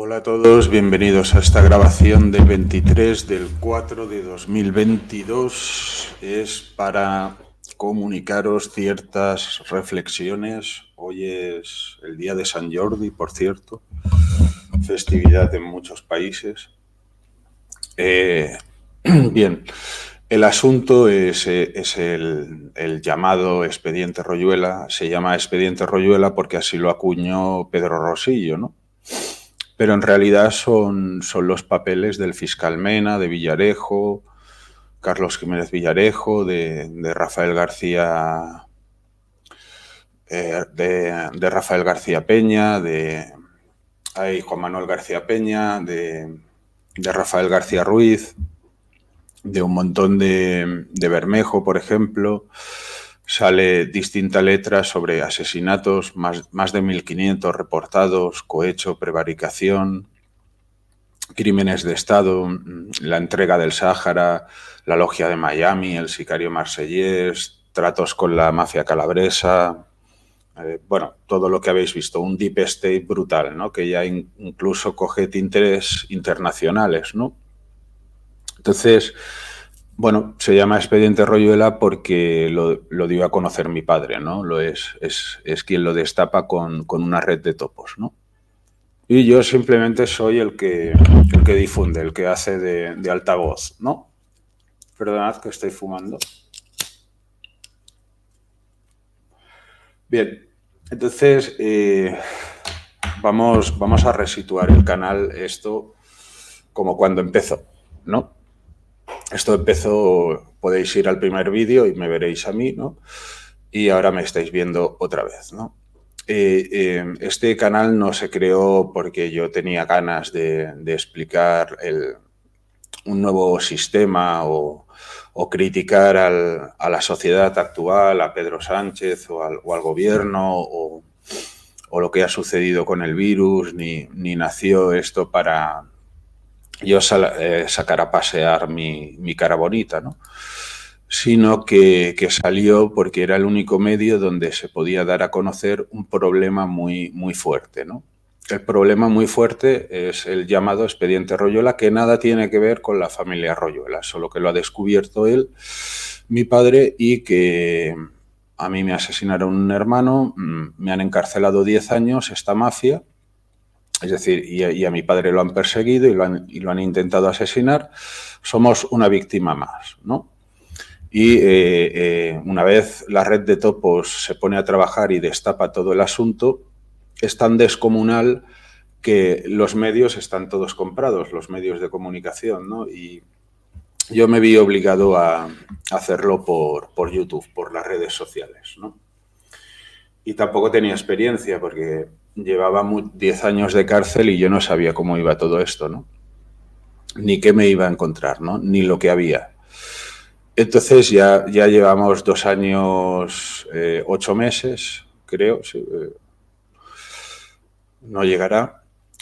Hola a todos, bienvenidos a esta grabación del 23 del 4 de 2022. Es para comunicaros ciertas reflexiones. Hoy es el día de San Jordi, por cierto, festividad en muchos países. Eh, bien, el asunto eh, es, el, el, llamado expediente Royuela. Se llama expediente Royuela porque así lo acuñó Pedro Rosillo, ¿no? pero en realidad son, son los papeles del fiscal Mena, de Villarejo, Carlos Jiménez Villarejo, de, Rafael García. Eh, de, Rafael García Peña, de Juan Manuel García Peña, de, Rafael García Ruiz, de un montón de Bermejo, por ejemplo sale distinta letra sobre asesinatos, más, más de 1.500 reportados, cohecho, prevaricación, crímenes de Estado, la entrega del Sáhara, la logia de Miami, el sicario marsellés, tratos con la mafia calabresa, eh, bueno, todo lo que habéis visto, un deep state brutal, ¿no? que ya incluso coge tinteres internacionales. ¿no? Entonces, bueno, se llama Expediente Royuela porque lo, dio a conocer mi padre, ¿no? Lo es, es, quien lo destapa con, una red de topos, ¿no? Y yo simplemente soy el que, difunde, el que hace de, de altavoz, ¿no? Perdonad que estoy fumando. Bien, entonces eh, vamos, vamos a resituar el canal esto como cuando empezó, ¿no? Esto empezó, podéis ir al primer vídeo y me veréis a mí, ¿no? Y ahora me estáis viendo otra vez, ¿no? Eh, eh, este canal no se creó porque yo tenía ganas de, de explicar el, un nuevo sistema o, o criticar al, a la sociedad actual, a Pedro Sánchez o al, o al gobierno o, o, lo que ha sucedido con el virus, ni, ni nació esto para yo eh, sacar a pasear mi, cara bonita, ¿no? sino que, salió porque era el único medio donde se podía dar a conocer un problema muy, muy fuerte. ¿no? El problema muy fuerte es el llamado expediente Royola, que nada tiene que ver con la familia Royola, solo que lo ha descubierto él, mi padre, y que a mí me asesinaron un hermano, mm, me han encarcelado 10 años esta mafia, es decir, y a, mi padre lo han perseguido y lo han, intentado asesinar, somos una víctima más, ¿no? Y eh, eh, una vez la red de topos se pone a trabajar y destapa todo el asunto, es tan descomunal que los medios están todos comprados, los medios de comunicación, ¿no? Y yo me vi obligado a hacerlo por, por YouTube, por las redes sociales, ¿no? Y tampoco tenía experiencia porque llevaba 10 años de cárcel y yo no sabía cómo iba todo esto, ¿no? Ni qué me iba a encontrar, ¿no? Ni lo que había. Entonces ya, ya llevamos dos años, eh, ocho meses, creo, eh, no llegará.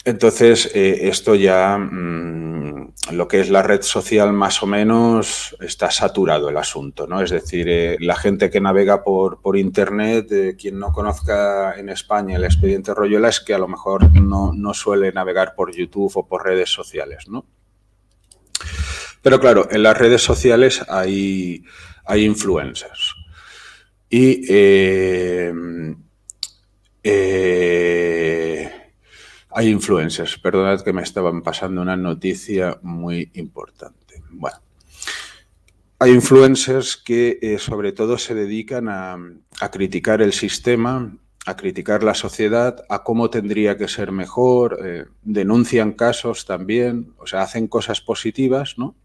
Entonces, eh, esto ya, mm, lo que es la red social más o menos, está saturado el asunto, ¿no? Es decir, eh, la gente que navega por, Internet, eh, quien no conozca en España el expediente Royola, es que a lo mejor no, suele navegar por YouTube o por redes sociales, ¿no? Pero claro, en las redes sociales hay, hay influencers. Y... Hay influencers. Perdonad que me estaban pasando una noticia muy importante. Bueno, hay influencers que eh, sobre todo se dedican a, criticar el sistema a criticar la sociedad, a cómo tendría que ser mejor, eh, denuncian casos también, o sea, hacen cosas positivas, ¿no?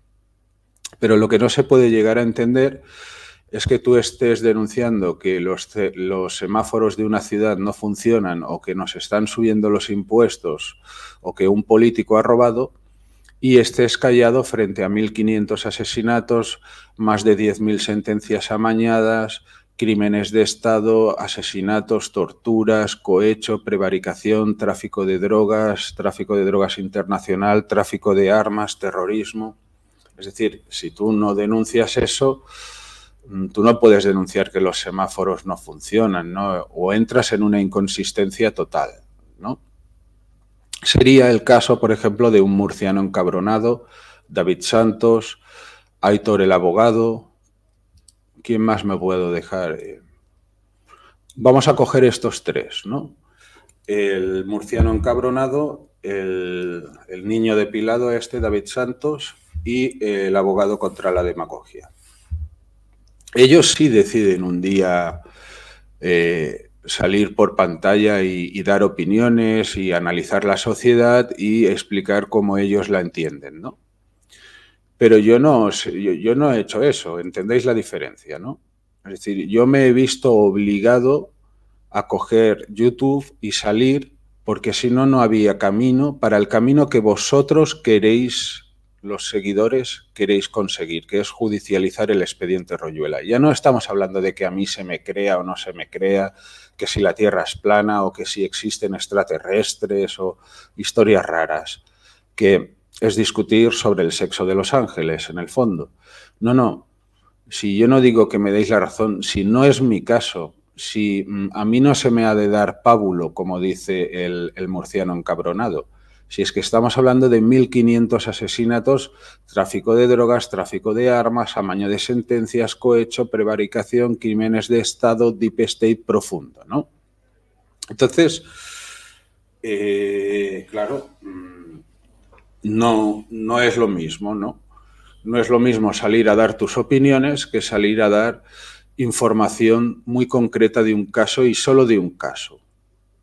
Pero lo que no se puede llegar a entender es que tú estés denunciando que los, semáforos de una ciudad no funcionan o que nos están subiendo los impuestos o que un político ha robado y estés callado frente a 1.500 asesinatos, más de 10.000 sentencias amañadas, crímenes de Estado, asesinatos, torturas, cohecho, prevaricación, tráfico de drogas, tráfico de drogas internacional, tráfico de armas, terrorismo. Es decir, si tú no denuncias eso, Mm, tú no puedes denunciar que los semáforos no funcionan, ¿no? O entras en una inconsistencia total, ¿no? Sería el caso, por ejemplo, de un murciano encabronado, David Santos, Aitor el abogado. ¿Quién más me puedo dejar? Eh, vamos a coger estos tres, ¿no? El murciano encabronado, el, el niño depilado este, David Santos, y el abogado contra la demagogia ellos sí deciden un día eh, salir por pantalla y, dar opiniones y analizar la sociedad y explicar cómo ellos la entienden, ¿no? Pero yo no, yo, no he hecho eso, entendéis la diferencia, ¿no? Es decir, yo me he visto obligado a coger YouTube y salir porque si no, no había camino para el camino que vosotros queréis los seguidores queréis conseguir, que es judicializar el expediente Royuela. Ya no estamos hablando de que a mí se me crea o no se me crea, que si la Tierra es plana o que si existen extraterrestres o historias raras, que es discutir sobre el sexo de los ángeles, en el fondo. No, no, si yo no digo que me deis la razón, si no es mi caso, si mm, a mí no se me ha de dar pábulo, como dice el, el murciano encabronado, si es que estamos hablando de 1.500 asesinatos, tráfico de drogas, tráfico de armas, amaño de sentencias, cohecho, prevaricación, crímenes de Estado, deep state profundo, ¿no? Entonces, eh, claro, mm, no, no es lo mismo, ¿no? No es lo mismo salir a dar tus opiniones que salir a dar información muy concreta de un caso y solo de un caso,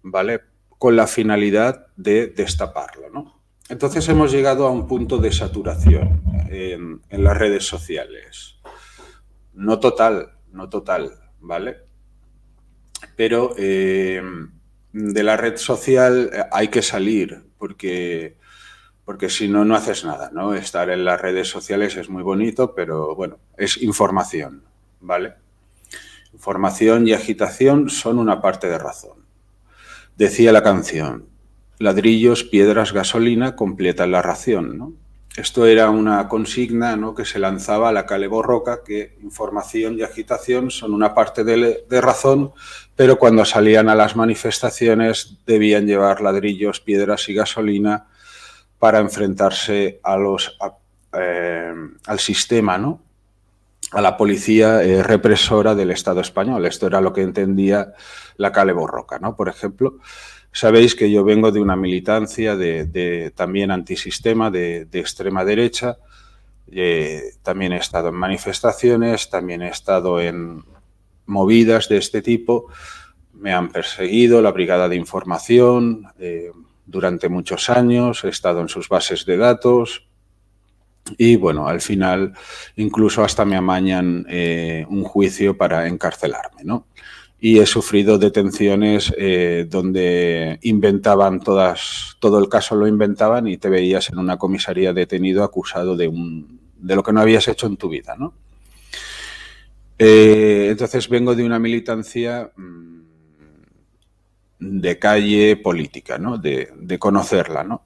¿vale? con la finalidad de destaparlo. ¿no? Entonces hemos llegado a un punto de saturación en, las redes sociales. No total, no total, ¿vale? Pero eh, de la red social eh, hay que salir porque, porque si no, no haces nada, ¿no? Estar en las redes sociales es muy bonito, pero bueno, es información, ¿vale? Información y agitación son una parte de razón. Decía la canción, ladrillos, piedras, gasolina completan la ración. Esto era una consigna ¿no? que se lanzaba a la Cale Borroca, que información y agitación son una parte de, razón, pero cuando salían a las manifestaciones debían llevar ladrillos, piedras y gasolina para enfrentarse a los, eh, al sistema, ¿no? a la policía eh, represora del Estado español. Esto era lo que entendía la Cale Borroca, ¿no? Por ejemplo, sabéis que yo vengo de una militancia de, también antisistema, de, extrema derecha. Eh, también he estado en manifestaciones, también he estado en movidas de este tipo. Me han perseguido la Brigada de Información eh, durante muchos años, he estado en sus bases de datos, y bueno, al final incluso hasta me amañan eh, un juicio para encarcelarme, ¿no? Y he sufrido detenciones eh, donde inventaban todas, todo el caso lo inventaban y te veías en una comisaría detenido acusado de, un, de lo que no habías hecho en tu vida, ¿no? Eh, entonces vengo de una militancia mm, de calle política, ¿no? De, de conocerla, ¿no?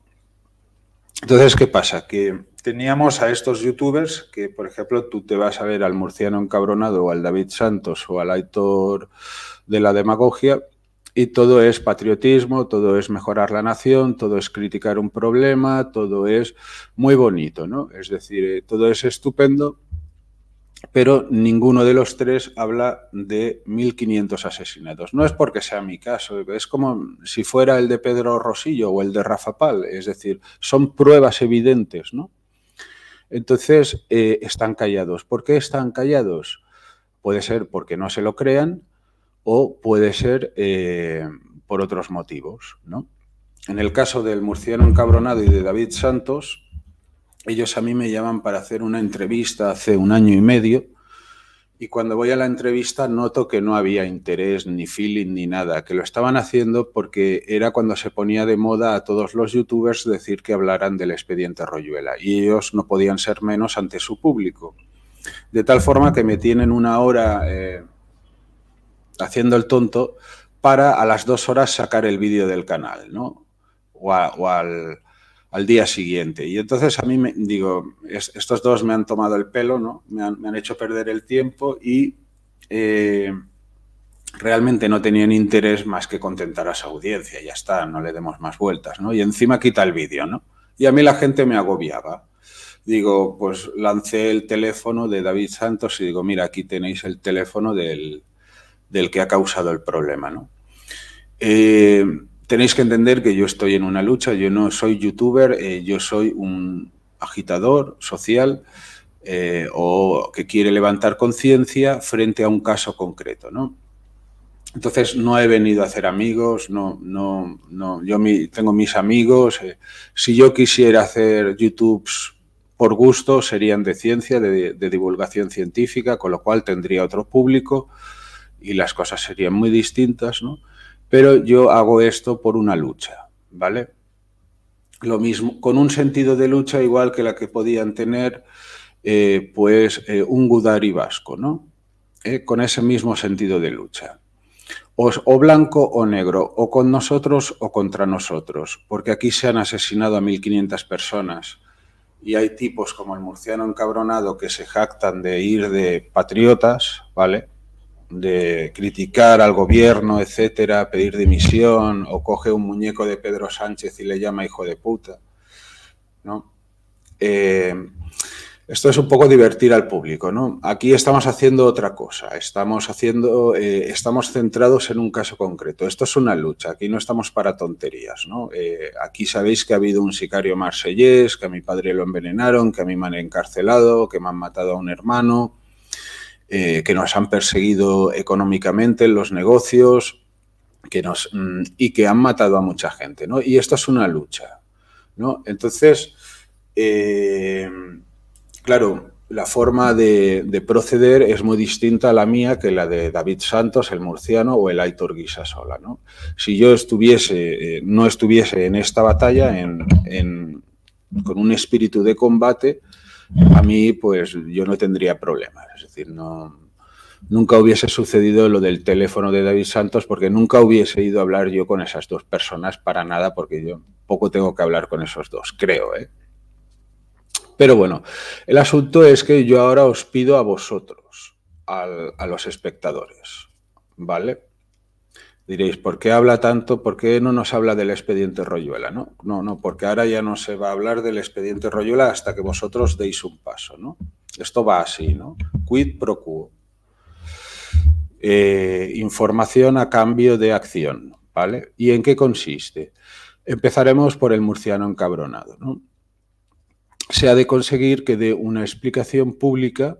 Entonces, ¿qué pasa? Que teníamos a estos youtubers que, por ejemplo, tú te vas a ver al murciano encabronado o al David Santos o al Aitor de la demagogia y todo es patriotismo, todo es mejorar la nación, todo es criticar un problema, todo es muy bonito, ¿no? Es decir, eh, todo es estupendo, pero ninguno de los tres habla de 1.500 asesinatos. No es porque sea mi caso, es como si fuera el de Pedro Rosillo o el de Rafa Pal, es decir, son pruebas evidentes, ¿no? Entonces, eh, están callados. ¿Por qué están callados? Puede ser porque no se lo crean o puede ser eh, por otros motivos, ¿no? En el caso del murciano encabronado y de David Santos, ellos a mí me llaman para hacer una entrevista hace un año y medio y cuando voy a la entrevista noto que no había interés, ni feeling, ni nada, que lo estaban haciendo porque era cuando se ponía de moda a todos los youtubers decir que hablaran del expediente Royuela y ellos no podían ser menos ante su público. De tal forma que me tienen una hora eh, haciendo el tonto para a las dos horas sacar el vídeo del canal, ¿no? o al al día siguiente. Y entonces a mí me digo, estos dos me han tomado el pelo, ¿no? Me han, hecho perder el tiempo y eh, realmente no tenían interés más que contentar a su audiencia, ya está, no le demos más vueltas, ¿no? Y encima quita el vídeo, ¿no? Y a mí la gente me agobiaba. Digo, pues lancé el teléfono de David Santos y digo, mira, aquí tenéis el teléfono del, del que ha causado el problema, ¿no? Eh, tenéis que entender que yo estoy en una lucha, yo no soy youtuber, eh, yo soy un agitador social eh, o que quiere levantar conciencia frente a un caso concreto, ¿no? Entonces no he venido a hacer amigos, no, no, no, yo tengo mis amigos. Eh, si yo quisiera hacer YouTubes por gusto, serían de ciencia, de, de divulgación científica, con lo cual tendría otro público y las cosas serían muy distintas, ¿no? pero yo hago esto por una lucha, ¿vale? Lo mismo, con un sentido de lucha igual que la que podían tener, eh, pues, eh, un Gudari vasco, ¿no? Eh, con ese mismo sentido de lucha. O, o, blanco o negro, o con nosotros o contra nosotros, porque aquí se han asesinado a 1.500 personas y hay tipos como el murciano encabronado que se jactan de ir de patriotas, ¿vale? de criticar al gobierno, etcétera, pedir dimisión, o coge un muñeco de Pedro Sánchez y le llama hijo de puta. ¿no? Eh, esto es un poco divertir al público, ¿no? Aquí estamos haciendo otra cosa, estamos haciendo, eh, estamos centrados en un caso concreto. Esto es una lucha, aquí no estamos para tonterías, ¿no? Eh, aquí sabéis que ha habido un sicario marsellés, que a mi padre lo envenenaron, que a mí me han encarcelado, que me han matado a un hermano, eh, que nos han perseguido económicamente en los negocios que nos, mm, y que han matado a mucha gente. Y esto es una lucha. Entonces, eh, claro, la forma de, proceder es muy distinta a la mía que la de David Santos, el murciano, o el Aitor Guisasola. ¿no? Si yo estuviese, eh, no estuviese en esta batalla, con un espíritu de combate, a mí pues yo no tendría problemas decir, nunca hubiese sucedido lo del teléfono de David Santos porque nunca hubiese ido a hablar yo con esas dos personas para nada porque yo poco tengo que hablar con esos dos, creo. ¿eh? Pero bueno, el asunto es que yo ahora os pido a vosotros, a los espectadores, ¿vale? Diréis, ¿por qué habla tanto? ¿Por qué no nos habla del expediente Royuela? No, no, no, porque ahora ya no se va a hablar del expediente Royuela hasta que vosotros deis un paso, ¿no? Esto va así, ¿no? Quid pro quo. Eh, información a cambio de acción, ¿vale? ¿Y en qué consiste? Empezaremos por el murciano encabronado, ¿no? Se ha de conseguir que dé una explicación pública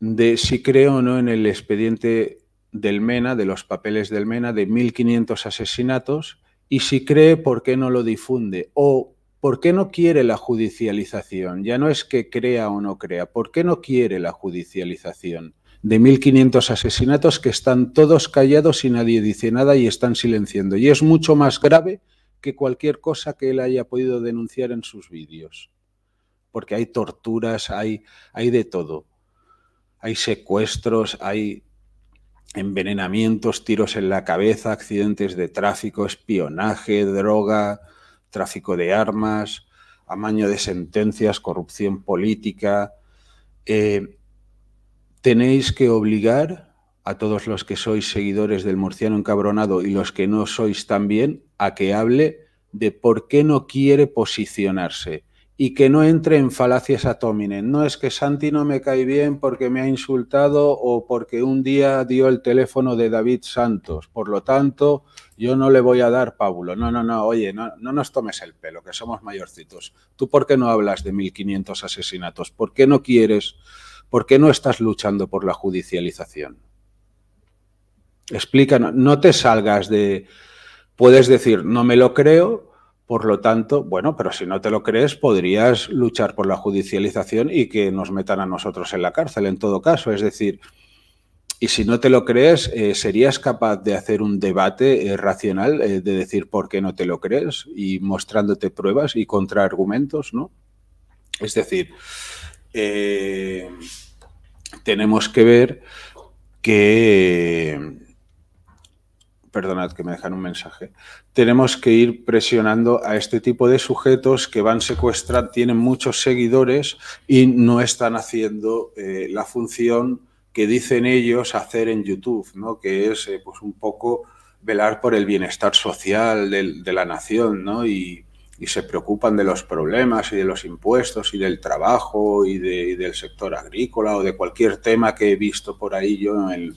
de si cree o no en el expediente del MENA, de los papeles del MENA, de 1.500 asesinatos, y si cree, ¿por qué no lo difunde? O ¿Por qué no quiere la judicialización? Ya no es que crea o no crea. ¿Por qué no quiere la judicialización? De 1.500 asesinatos que están todos callados y nadie dice nada y están silenciando. Y es mucho más grave que cualquier cosa que él haya podido denunciar en sus vídeos. Porque hay torturas, hay, hay de todo. Hay secuestros, hay envenenamientos, tiros en la cabeza, accidentes de tráfico, espionaje, droga, tráfico de armas, amaño de sentencias, corrupción política. Eh, tenéis que obligar a todos los que sois seguidores del murciano encabronado y los que no sois también a que hable de por qué no quiere posicionarse y que no entre en falacias atóminen. No es que Santi no me cae bien porque me ha insultado o porque un día dio el teléfono de David Santos. Por lo tanto, yo no le voy a dar Pablo. No, no, no, oye, no, no nos tomes el pelo, que somos mayorcitos. ¿Tú por qué no hablas de 1.500 asesinatos? ¿Por qué no quieres? ¿Por qué no estás luchando por la judicialización? Explícanos, no te salgas de... Puedes decir, no me lo creo, por lo tanto, bueno, pero si no te lo crees, podrías luchar por la judicialización y que nos metan a nosotros en la cárcel en todo caso. Es decir, y si no te lo crees, eh, ¿serías capaz de hacer un debate eh, racional, eh, de decir por qué no te lo crees y mostrándote pruebas y contraargumentos, ¿no? Es decir, tenemos que ver que perdonad que me dejan un mensaje, tenemos que ir presionando a este tipo de sujetos que van secuestrar, tienen muchos seguidores y no están haciendo eh, la función que dicen ellos hacer en YouTube, ¿no? que es eh, pues un poco velar por el bienestar social de, la nación ¿no? y, se preocupan de los problemas y de los impuestos y del trabajo y, del sector agrícola o de cualquier tema que he visto por ahí yo en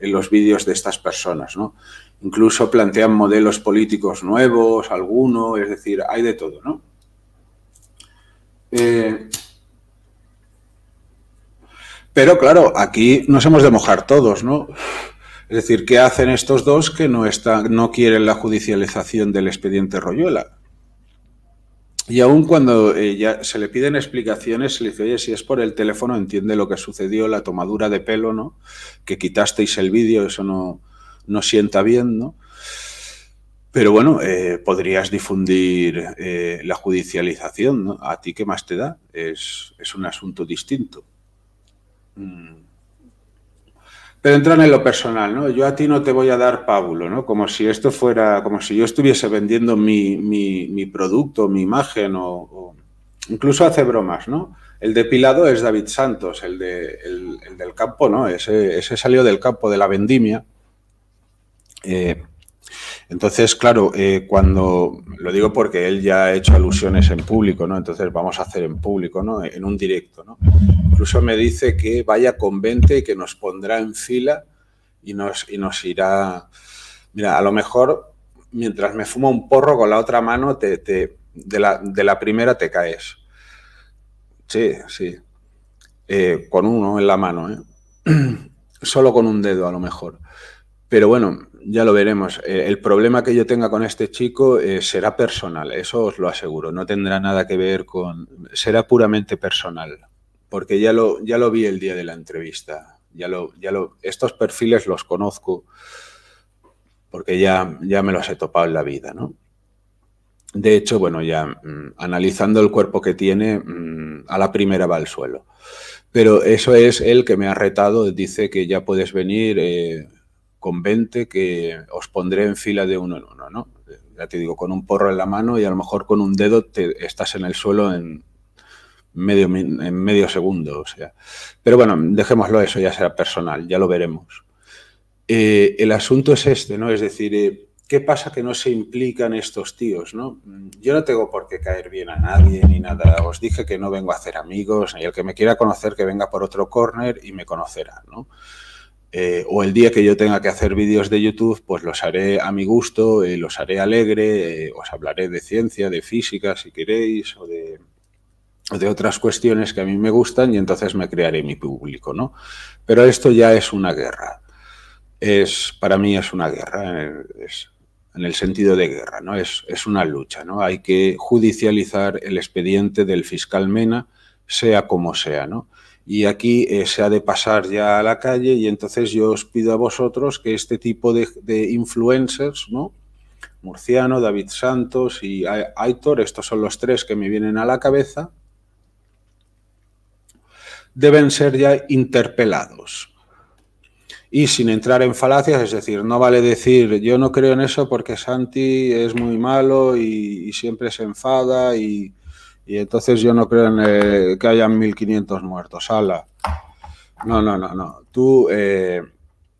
en los vídeos de estas personas, ¿no? Incluso plantean modelos políticos nuevos, alguno, es decir, hay de todo, ¿no? Eh, pero claro, aquí nos hemos de mojar todos, ¿no? Es decir, ¿qué hacen estos dos que no, están, no quieren la judicialización del expediente Royuela? Y aún cuando eh, ya se le piden explicaciones, se le dice, oye, si es por el teléfono, entiende lo que sucedió, la tomadura de pelo, ¿no? Que quitasteis el vídeo, eso no, no sienta bien, ¿no? Pero bueno, eh, podrías difundir eh, la judicialización, ¿no? ¿A ti qué más te da? Es, es un asunto distinto. Mm. Pero entran en lo personal, ¿no? Yo a ti no te voy a dar pábulo, ¿no? Como si esto fuera, como si yo estuviese vendiendo mi, producto, mi imagen, o, incluso hace bromas, ¿no? El depilado es David Santos, el, de, el, del campo, ¿no? Ese, salió del campo de la vendimia. Eh, entonces, claro, eh, cuando lo digo porque él ya ha hecho alusiones en público, ¿no? Entonces vamos a hacer en público, ¿no? En un directo, ¿no? incluso me dice que vaya con 20 y que nos pondrá en fila y nos, y nos irá... Mira, a lo mejor mientras me fumo un porro con la otra mano, te, de, la, de, la, primera te caes. Sí, sí. Eh, con uno en la mano, ¿eh? Solo con un dedo a lo mejor. Pero bueno, ya lo veremos. Eh, el problema que yo tenga con este chico será personal, eso os lo aseguro. No tendrá nada que ver con... Será puramente personal porque ya lo, ya lo vi el día de la entrevista. Ya lo, ya lo, estos perfiles los conozco porque ya, ya me los he topado en la vida, ¿no? De hecho, bueno, ya mm, analizando el cuerpo que tiene, mm, a la primera va al suelo. Pero eso es el que me ha retado, dice que ya puedes venir eh, con 20, que os pondré en fila de uno en uno, ¿no? Ya te digo, con un porro en la mano y a lo mejor con un dedo te, estás en el suelo en medio, en medio segundo. O sea. Pero bueno, dejémoslo eso, ya será personal, ya lo veremos. Eh, el asunto es este, ¿no? Es decir, eh, ¿qué pasa que no se implican estos tíos, no? Yo no tengo por qué caer bien a nadie ni nada. Os dije que no vengo a hacer amigos, ni el que me quiera conocer que venga por otro corner y me conocerá, ¿no? Eh, o el día que yo tenga que hacer vídeos de YouTube, pues los haré a mi gusto, los haré alegre, os hablaré de ciencia, de física, si queréis, o de de otras cuestiones que a mí me gustan y entonces me crearé mi público, ¿no? Pero esto ya es una guerra. Es, para mí es una guerra, en el sentido de guerra, ¿no? Es, es una lucha, ¿no? Hay que judicializar el expediente del fiscal Mena, sea como sea, ¿no? Y aquí eh, se ha de pasar ya a la calle y entonces yo os pido a vosotros que este tipo de, influencers, ¿no? Murciano, David Santos y Aitor, estos son los tres que me vienen a la cabeza, deben ser ya interpelados. Y sin entrar en falacias, es decir, no vale decir yo no creo en eso porque Santi es muy malo y, siempre se enfada y, entonces yo no creo en eh, que hayan 1500 muertos. Ala. No, no, no, no. Tú, eh,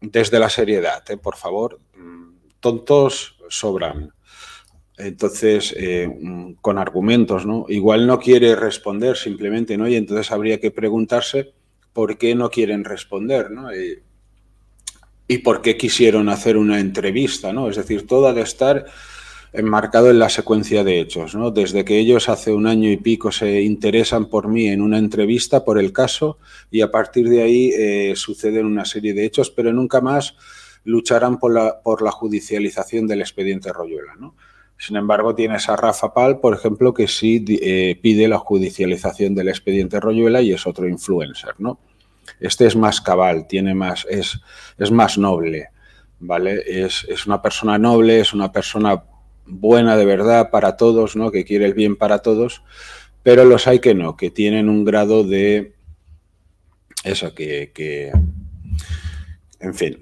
desde la seriedad, eh, por favor, mm, tontos sobran. Entonces, eh, con argumentos, ¿no? Igual no quiere responder simplemente, ¿no? Y entonces habría que preguntarse por qué no quieren responder, ¿no? Y, por qué quisieron hacer una entrevista, ¿no? Es decir, todo ha de estar enmarcado en la secuencia de hechos, ¿no? Desde que ellos hace un año y pico se interesan por mí en una entrevista por el caso y a partir de ahí eh, suceden una serie de hechos, pero nunca más lucharán por la, por la judicialización del expediente Royuela, ¿no? Sin embargo, tiene a Rafa Pal, por ejemplo, que sí eh, pide la judicialización del expediente Royuela y es otro influencer, ¿no? Este es más cabal, tiene más, es, es más noble, ¿vale? Es, es, una persona noble, es una persona buena de verdad para todos, ¿no? Que quiere el bien para todos, pero los hay que no, que tienen un grado de... Eso, que... que en fin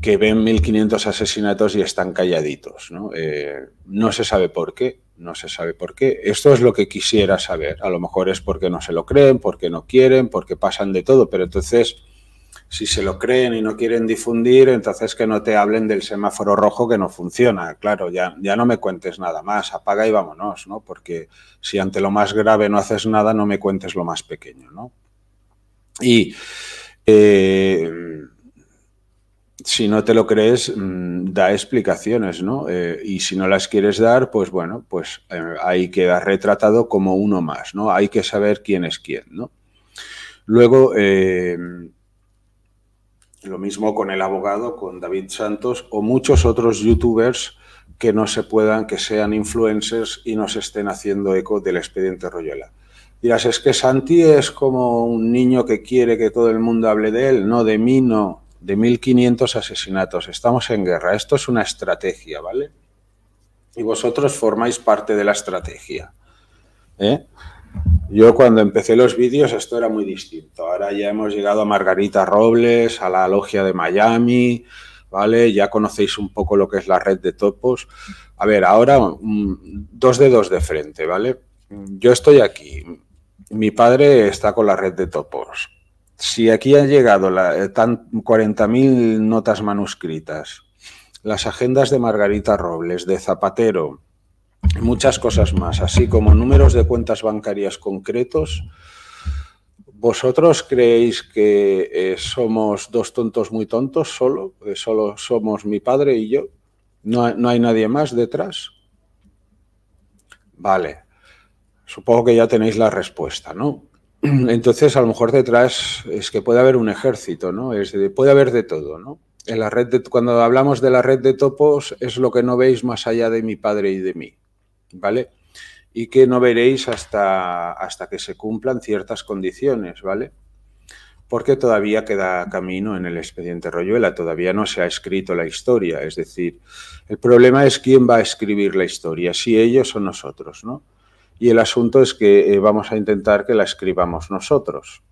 que ven 1.500 asesinatos y están calladitos. ¿no? Eh, no se sabe por qué, no se sabe por qué. Esto es lo que quisiera saber. A lo mejor es porque no se lo creen, porque no quieren, porque pasan de todo, pero entonces, si se lo creen y no quieren difundir, entonces que no te hablen del semáforo rojo que no funciona. Claro, ya, ya no me cuentes nada más, apaga y vámonos, ¿no? Porque si ante lo más grave no haces nada, no me cuentes lo más pequeño, ¿no? Y... Eh, si no te lo crees, mm, da explicaciones, ¿no? Eh, y si no las quieres dar, pues bueno, pues hay eh, que dar retratado como uno más, ¿no? Hay que saber quién es quién, ¿no? Luego, eh, lo mismo con el abogado, con David Santos o muchos otros youtubers que no se puedan, que sean influencers y no se estén haciendo eco del expediente Royola. Dirás, es que Santi es como un niño que quiere que todo el mundo hable de él, no de mí, no de 1.500 asesinatos. Estamos en guerra. Esto es una estrategia, ¿vale? Y vosotros formáis parte de la estrategia. ¿eh? Yo cuando empecé los vídeos esto era muy distinto. Ahora ya hemos llegado a Margarita Robles, a la logia de Miami, ¿vale? Ya conocéis un poco lo que es la red de topos. A ver, ahora mm, dos dedos de frente, ¿vale? Yo estoy aquí. Mi padre está con la red de topos si aquí han llegado eh, tan 40.000 notas manuscritas, las agendas de Margarita Robles, de Zapatero, muchas cosas más, así como números de cuentas bancarias concretos, ¿Vosotros creéis que eh, somos dos tontos muy tontos solo? Eh, ¿Solo somos mi padre y yo? ¿No, hay nadie más detrás? Vale. Supongo que ya tenéis la respuesta, ¿no? Entonces, a lo mejor detrás es que puede haber un ejército, ¿no? puede haber de todo, ¿no? En la red cuando hablamos de la red de topos, es lo que no veis más allá de mi padre y de mí, ¿vale? Y que no veréis hasta, hasta que se cumplan ciertas condiciones, ¿vale? Porque todavía queda camino en el expediente Royuela, todavía no se ha escrito la historia. Es decir, el problema es quién va a escribir la historia, si ellos o nosotros, ¿no? y el asunto es que eh, vamos a intentar que la escribamos nosotros.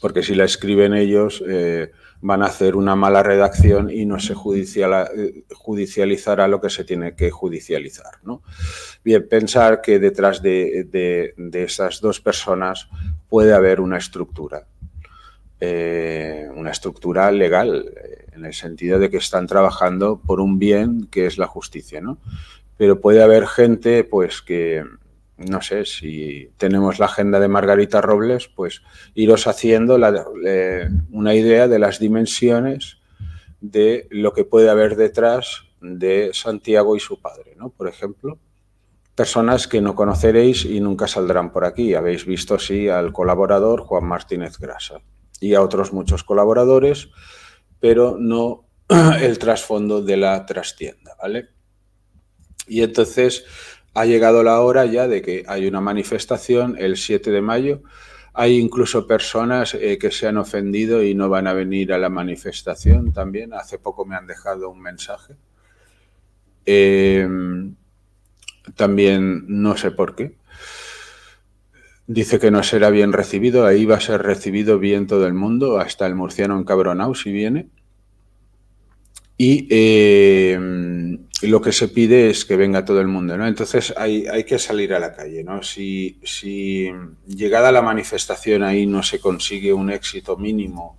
Porque si la escriben ellos, eh, van a hacer una mala redacción y no se eh, judicializará lo que se tiene que judicializar. ¿no? Bien, pensar que detrás de, esas dos personas puede haber una estructura, una estructura legal, en el sentido de que están trabajando por un bien que es la justicia. ¿no? Pero puede haber gente pues, que, no sé, si tenemos la agenda de Margarita Robles, pues iros haciendo una idea de las dimensiones de lo que puede haber detrás de Santiago y su padre, ¿no? Por ejemplo, personas que no conoceréis y nunca saldrán por aquí. Habéis visto, sí, al colaborador Juan Martínez Grasa y a otros muchos colaboradores, pero no el trasfondo de la trastienda, ¿vale? Y entonces ha llegado la hora ya de que hay una manifestación el 7 de mayo. Hay incluso personas eh, que se han ofendido y no van a venir a la manifestación también. Hace poco me han dejado un mensaje. Eh, también no sé por qué. Dice que no será bien recibido. Ahí va a ser recibido bien todo el mundo, hasta el murciano encabronado si viene. Y eh, y lo que se pide es que venga todo el mundo, ¿no? Entonces hay, que salir a la calle, ¿no? Si, si, llegada la manifestación ahí no se consigue un éxito mínimo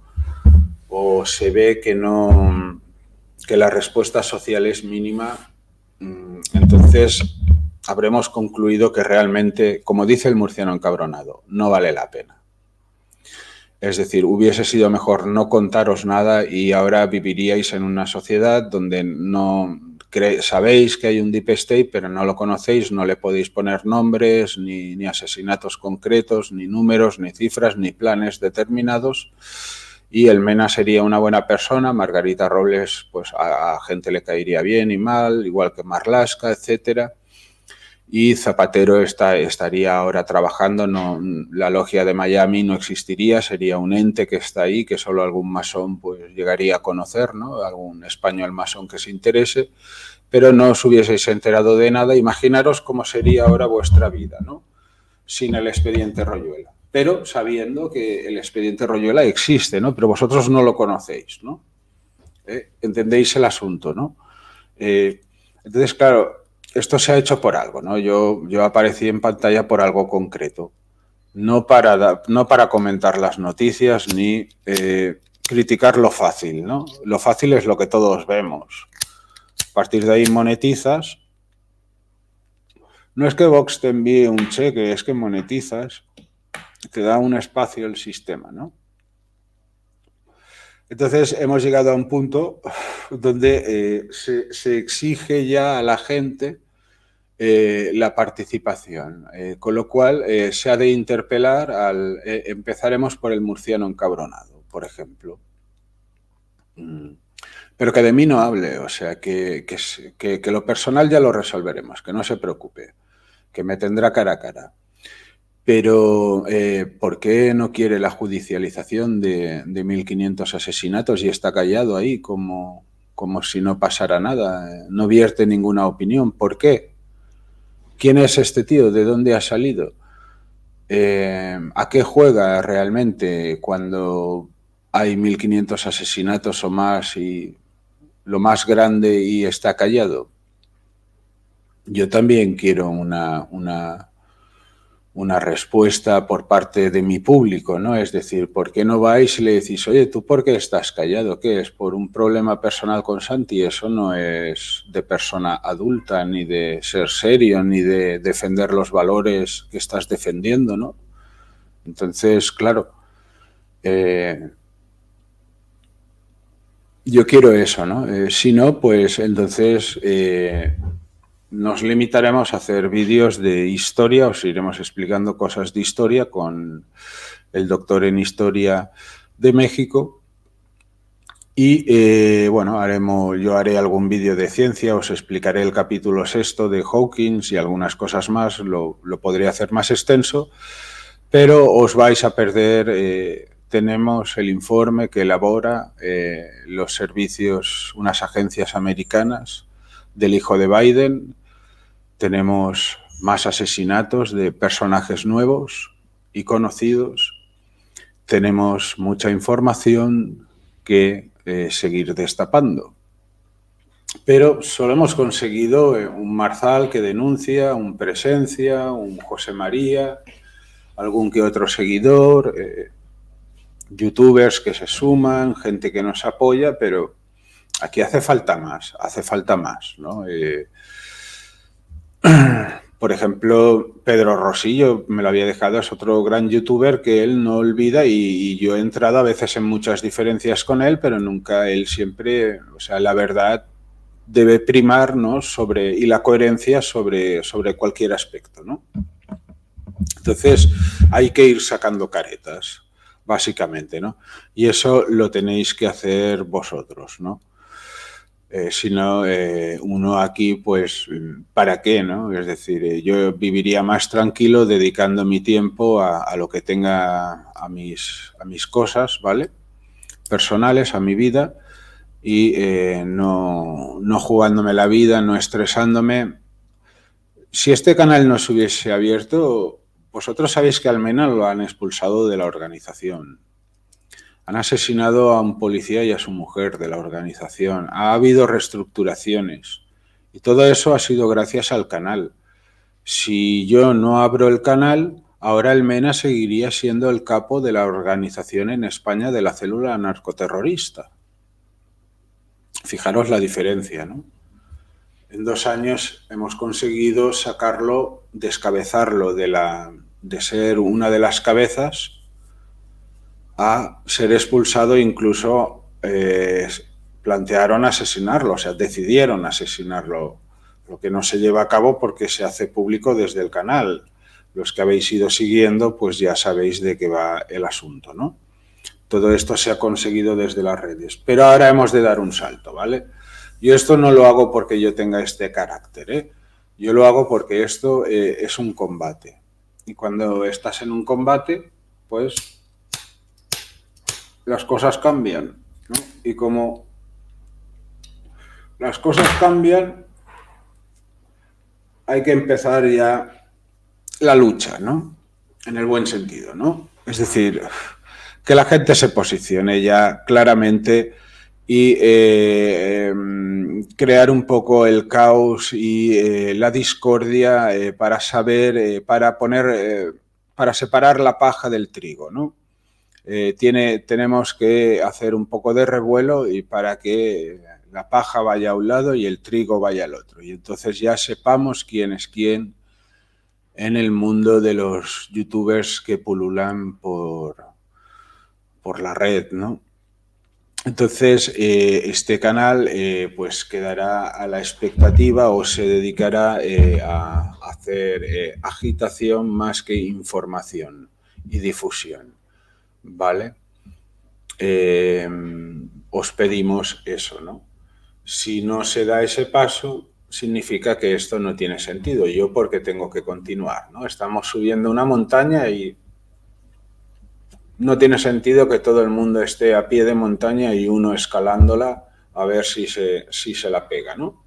o se ve que no que la respuesta social es mínima, mm, entonces habremos concluido que realmente, como dice el murciano encabronado, no vale la pena. Es decir, hubiese sido mejor no contaros nada y ahora viviríais en una sociedad donde no, sabéis que hay un deep state, pero no lo conocéis, no le podéis poner nombres, ni, asesinatos concretos, ni números, ni cifras, ni planes determinados. Y el MENA sería una buena persona, Margarita Robles, pues a, gente le caería bien y mal, igual que Marlaska, etcétera y Zapatero estaría ahora trabajando, la logia de Miami no existiría, sería un ente que está ahí, que solo algún masón pues, llegaría a conocer, algún español masón que se interese, pero no os hubieseis enterado de nada, imaginaros cómo sería ahora vuestra vida, ¿no? sin el expediente Royuela, pero sabiendo que el expediente Royuela existe, ¿no? pero vosotros no lo conocéis, ¿no? ¿Eh? entendéis el asunto, ¿no? Eh, entonces, claro, esto se ha hecho por algo, ¿no? Yo, yo aparecí en pantalla por algo concreto, no para, no para comentar las noticias ni eh, criticar lo fácil, ¿no? Lo fácil es lo que todos vemos. A partir de ahí monetizas. No es que Vox te envíe un cheque, es que monetizas, te da un espacio el sistema, ¿no? Entonces hemos llegado a un punto donde eh, se, se, exige ya a la gente eh, la participación. Eh, con lo cual, eh, se ha de interpelar al... empezaremos por el murciano encabronado, por ejemplo. Mm. Pero que de mí no hable, o sea, que, lo personal ya lo resolveremos, que no se preocupe, que me tendrá cara a cara. Pero, ¿por qué no quiere la judicialización de, 1.500 asesinatos y está callado ahí como, como si no pasara nada? No vierte ninguna opinión. ¿Por qué? ¿Quién es este tío? ¿De dónde ha salido? Eh, ¿A qué juega realmente cuando hay 1.500 asesinatos o más y lo más grande y está callado? Yo también quiero una una respuesta por parte de mi público, ¿no? Es decir, ¿por qué no vais y le decís, oye, ¿tú por qué estás callado? ¿Qué es? ¿Por un problema personal con Santi? Eso no es de persona adulta, ni de ser serio, ni de defender los valores que estás defendiendo, ¿no? Entonces, claro, eh, yo quiero eso, ¿no? Eh, si no, pues entonces... Eh, nos limitaremos a hacer vídeos de historia, os iremos explicando cosas de historia con el doctor en historia de México. Y eh, bueno, haremos, yo haré algún vídeo de ciencia, os explicaré el capítulo sexto de Hawking... y algunas cosas más, lo, lo podría hacer más extenso, pero os vais a perder, eh, tenemos el informe que elabora eh, los servicios, unas agencias americanas del hijo de Biden, tenemos más asesinatos de personajes nuevos y conocidos, tenemos mucha información que eh, seguir destapando. Pero solo hemos conseguido eh, un Marzal que denuncia, un Presencia, un José María, algún que otro seguidor, eh, youtubers que se suman, gente que nos apoya, pero aquí hace falta más, hace falta más. ¿no? Por ejemplo, Pedro Rosillo me lo había dejado, es otro gran youtuber que él no olvida y, yo he entrado a veces en muchas diferencias con él, pero nunca él siempre, o sea, la verdad debe primar sobre, y la coherencia sobre, sobre cualquier aspecto. ¿no? Entonces, hay que ir sacando caretas, básicamente, ¿no? Y eso lo tenéis que hacer vosotros, ¿no? Eh, sino eh, uno aquí, pues, ¿para qué? No? Es decir, eh, yo viviría más tranquilo dedicando mi tiempo a, lo que tenga a mis, a mis cosas, ¿vale? Personales, a mi vida, y no, no jugándome la vida, no estresándome. Si este canal no se hubiese abierto, vosotros sabéis que al menos lo han expulsado de la organización. Han asesinado a un policía y a su mujer de la organización. Ha habido reestructuraciones. Y todo eso ha sido gracias al canal. Si yo no abro el canal, ahora el MENA seguiría siendo el capo de la organización en España de la célula narcoterrorista. Fijaros la diferencia, ¿no? En dos años hemos conseguido sacarlo, descabezarlo de, la, de ser una de las cabezas a ser expulsado, incluso eh, plantearon asesinarlo, o sea, decidieron asesinarlo, lo que no se lleva a cabo porque se hace público desde el canal. Los que habéis ido siguiendo, pues ya sabéis de qué va el asunto, ¿no? Todo esto se ha conseguido desde las redes, pero ahora hemos de dar un salto, ¿vale? Yo esto no lo hago porque yo tenga este carácter, ¿eh? Yo lo hago porque esto eh, es un combate. Y cuando estás en un combate, pues las cosas cambian. ¿no? Y como las cosas cambian, hay que empezar ya la lucha, ¿no? En el buen sentido, ¿no? Es decir, que la gente se posicione ya claramente y eh, crear un poco el caos y eh, la discordia eh, para saber, para poner, para separar la paja del trigo, ¿no? Eh, tenemos que hacer un poco de revuelo y para que la paja vaya a un lado y el trigo vaya al otro. Y entonces ya sepamos quién es quién en el mundo de los youtubers que pululan por, por la red, Entonces, eh, este canal eh, pues quedará a la expectativa o se dedicará a hacer agitación más que información y difusión. ¿vale? Eh, os pedimos eso, ¿no? Si no se da ese paso, significa que esto no tiene sentido. Yo porque tengo que continuar, ¿no? Estamos subiendo una montaña y no tiene sentido que todo el mundo esté a pie de montaña y uno escalándola a ver si se, si se la pega, ¿no?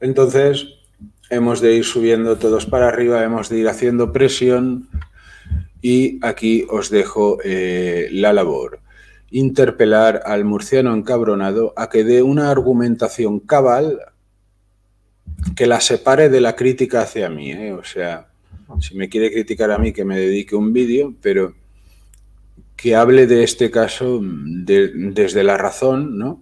Entonces, hemos de ir subiendo todos para arriba, hemos de ir haciendo presión y aquí os dejo eh, la labor. Interpelar al murciano encabronado a que dé una argumentación cabal que la separe de la crítica hacia mí. Eh. O sea, si me quiere criticar a mí, que me dedique un vídeo, pero que hable de este caso mm, desde la razón, ¿no?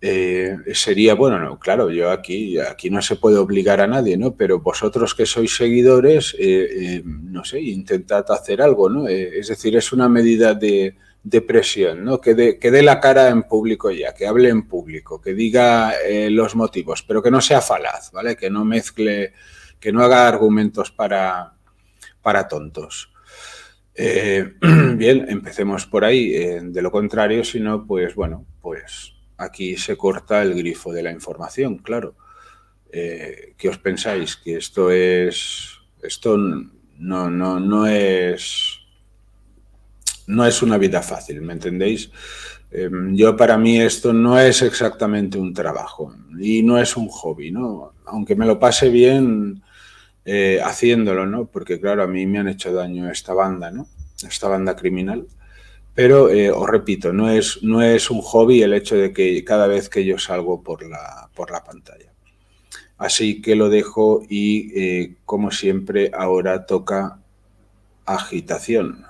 Eh, sería, bueno, claro, yo aquí, aquí no se puede obligar a nadie, ¿no? Pero vosotros que sois seguidores, eh, eh, no sé, intentad hacer algo, ¿no? es decir, es una medida de, de presión, ¿no? Que dé la cara en público ya, que hable en público, que diga los motivos, pero que no sea falaz, ¿vale? Que no mezcle, que no haga argumentos para, para tontos. bien, empecemos por ahí. de lo contrario, si no, pues bueno, pues aquí se corta el grifo de la información, claro. que eh, ¿Qué os pensáis? Que esto es. Esto no, no, no es. No es una vida fácil, ¿me entendéis? Em, yo para mí esto no es exactamente un trabajo y no es un hobby, ¿no? Aunque me lo pase bien eh, haciéndolo, ¿no? Porque claro, a mí me han hecho daño esta banda, ¿no? Esta banda criminal. Pero eh, os repito, no es, no es un hobby el hecho de que cada vez que yo salgo por la, por la pantalla. Así que lo dejo y eh, como siempre ahora toca agitación.